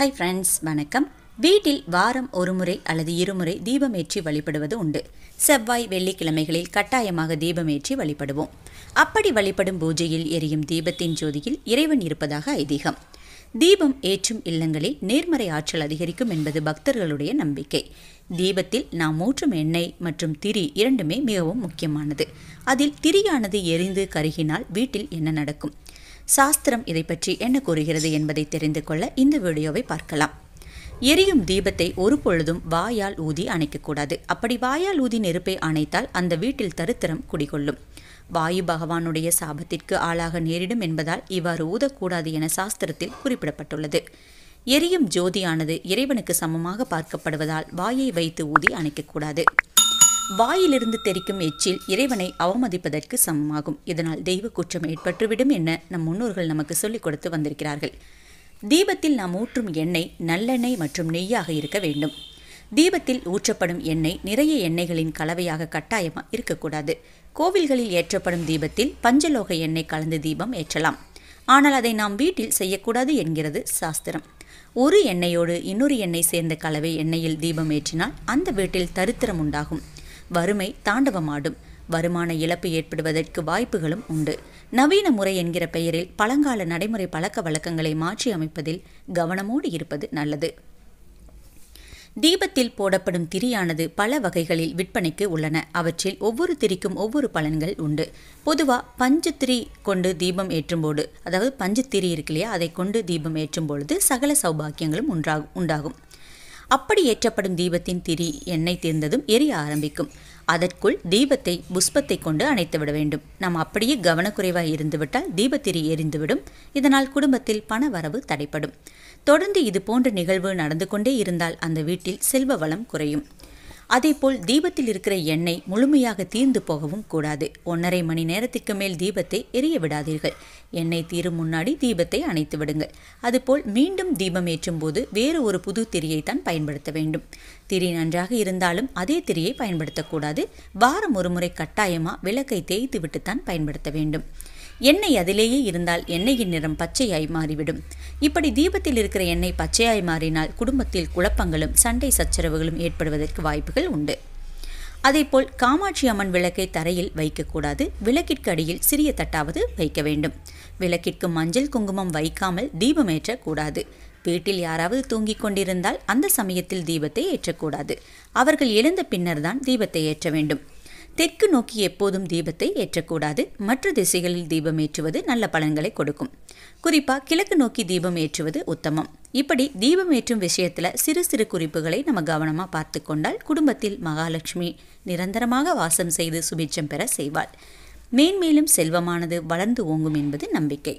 hi friends வணக்கம் வீட்டில் வாரம் ஒருமுறை அல்லது இருமுறை தீபமேற்றி வழிபடுவது உண்டு செவ்வாய் வெள்ளிக்கிழமைகளில் கட்டாயமாக தீபமேற்றி வழிபடுவோம் அப்படி வழிபடும் பூஜையில் எரியும் தீபத்தின் ஜோதியில் இறைவன் இருப்பதாக ஐதீகம் தீபம் ஏற்றும் இல்லங்களில் நேர்மறை ஆற்றல் அதிகரிக்கும் என்பது பக்தர்களுடைய நம்பிக்கை தீபத்தில் நாம் ஊற்றும் எண்ணெய் மற்றும் திரி இரண்டுமே மிகவும் முக்கியமானது அதில் திரியானது எரிந்து கருகினால் வீட்டில் என்ன நடக்கும் சாஸ்திரம் இதை பற்றி என்ன கூறுகிறது என்பதை தெரிந்து கொள்ள இந்த வீடியோவை பார்க்கலாம் எரியும் தீபத்தை ஒரு பொழுதும் வாயால் ஊதி அணைக்கக்கூடாது அப்படி வாயால் ஊதி நெருப்பை அணைத்தால் அந்த வீட்டில் தருத்திரம் குடிகொள்ளும் வாயு பகவானுடைய சாபத்திற்கு ஆளாக நேரிடும் என்பதால் இவ்வாறு ஊதக்கூடாது என சாஸ்திரத்தில் குறிப்பிடப்பட்டுள்ளது எரியும் ஜோதியானது இறைவனுக்கு சமமாக பார்க்கப்படுவதால் வாயை வைத்து ஊதி அணைக்கக்கூடாது வாயிலிருந்து தெரிக்கும் எச்சில் இறைவனை அவமதிப்பதற்கு சமமாகும் இதனால் தெய்வ குற்றம் ஏற்பட்டுவிடும் என நம் முன்னோர்கள் நமக்கு சொல்லிக் கொடுத்து வந்திருக்கிறார்கள் தீபத்தில் நாம் ஊற்றும் எண்ணெய் நல்லெண்ணெய் மற்றும் நெய்யாக இருக்க வேண்டும் தீபத்தில் ஊற்றப்படும் எண்ணெய் நிறைய எண்ணெய்களின் கலவையாக கட்டாயமாக இருக்கக்கூடாது கோவில்களில் ஏற்றப்படும் தீபத்தில் பஞ்சலோக எண்ணெய் கலந்து தீபம் ஏற்றலாம் ஆனால் அதை நாம் வீட்டில் செய்யக்கூடாது என்கிறது சாஸ்திரம் ஒரு எண்ணெயோடு இன்னொரு எண்ணெய் சேர்ந்த கலவை எண்ணெயில் தீபம் ஏற்றினால் அந்த வீட்டில் தரித்திரம் உண்டாகும் வறுமை தாண்டவமாடும் வருமான இழப்பு ஏற்படுவதற்கு வாய்ப்புகளும் உண்டு நவீன முறை என்கிற பெயரில் பழங்கால நடைமுறை பழக்க வழக்கங்களை மாற்றி அமைப்பதில் கவனமோடு இருப்பது நல்லது தீபத்தில் போடப்படும் திரியானது பல வகைகளில் விற்பனைக்கு உள்ளன அவற்றில் ஒவ்வொரு திரிக்கும் ஒவ்வொரு பலன்கள் உண்டு பொதுவாக பஞ்சு திரி கொண்டு தீபம் ஏற்றும்போது அதாவது பஞ்சு திரி இருக்கு இல்லையா அதை கொண்டு தீபம் ஏற்றும் பொழுது சகல சௌபாக்கியங்களும் உண்டாகும் உண்டாகும் அப்படி ஏற்றப்படும் தீபத்தின் திரி எண்ணெய் தீர்ந்ததும் எரிய ஆரம்பிக்கும் அதற்குள் தீபத்தை புஷ்பத்தை கொண்டு அணைத்துவிட வேண்டும் நாம் அப்படியே கவனக்குறைவாக இருந்துவிட்டால் தீபத்திரி எரிந்துவிடும் இதனால் குடும்பத்தில் பண வரவு தடைப்படும் தொடர்ந்து இது போன்ற நிகழ்வு நடந்து கொண்டே இருந்தால் அந்த வீட்டில் செல்வ வளம் குறையும் அதேபோல் தீபத்தில் இருக்கிற எண்ணெய் முழுமையாக தீர்ந்து போகவும் கூடாது ஒன்றரை மணி நேரத்துக்கு மேல் தீபத்தை எரிய விடாதீர்கள் எண்ணெய் தீரும் முன்னாடி தீபத்தை அணைத்து விடுங்கள் அதுபோல் மீண்டும் தீபம் ஏற்றும் போது வேறு ஒரு புது திரியை தான் பயன்படுத்த வேண்டும் திரி நன்றாக இருந்தாலும் அதே திரியை பயன்படுத்தக்கூடாது வாரம் ஒரு முறை கட்டாயமாக விளக்கை தேய்த்து விட்டுத்தான் பயன்படுத்த வேண்டும் எண்ணெய் அதிலேயே இருந்தால் எண்ணெயின் நிறம் பச்சையாய் மாறிவிடும் இப்படி தீபத்தில் இருக்கிற எண்ணெய் பச்சையாய் மாறினால் குடும்பத்தில் குழப்பங்களும் சண்டை சச்சரவுகளும் ஏற்படுவதற்கு வாய்ப்புகள் உண்டு அதேபோல் காமாட்சி அம்மன் விளக்கை தரையில் வைக்கக்கூடாது விளக்கிற்கு அடியில் சிறிய தட்டாவது வைக்க வேண்டும் விளக்கிற்கு மஞ்சள் குங்குமம் வைக்காமல் தீபம் ஏற்றக்கூடாது வீட்டில் யாராவது தூங்கிக் கொண்டிருந்தால் அந்த சமயத்தில் தீபத்தை ஏற்றக்கூடாது அவர்கள் எழுந்த பின்னர்தான் தீபத்தை ஏற்ற வேண்டும் தெற்கு நோக்கி எப்போதும் தீபத்தை ஏற்றக்கூடாது மற்ற திசைகளில் தீபம் ஏற்றுவது நல்ல பலன்களை கொடுக்கும் குறிப்பாக கிழக்கு நோக்கி தீபம் ஏற்றுவது உத்தமம் இப்படி தீபம் ஏற்றும் விஷயத்தில் சிறு சிறு குறிப்புகளை நம்ம கவனமாக பார்த்து கொண்டால் குடும்பத்தில் மகாலட்சுமி நிரந்தரமாக வாசம் செய்து சுபிச்சம் பெற செய்வாள் மேன்மேலும் செல்வமானது வளர்ந்து ஓங்கும் என்பது நம்பிக்கை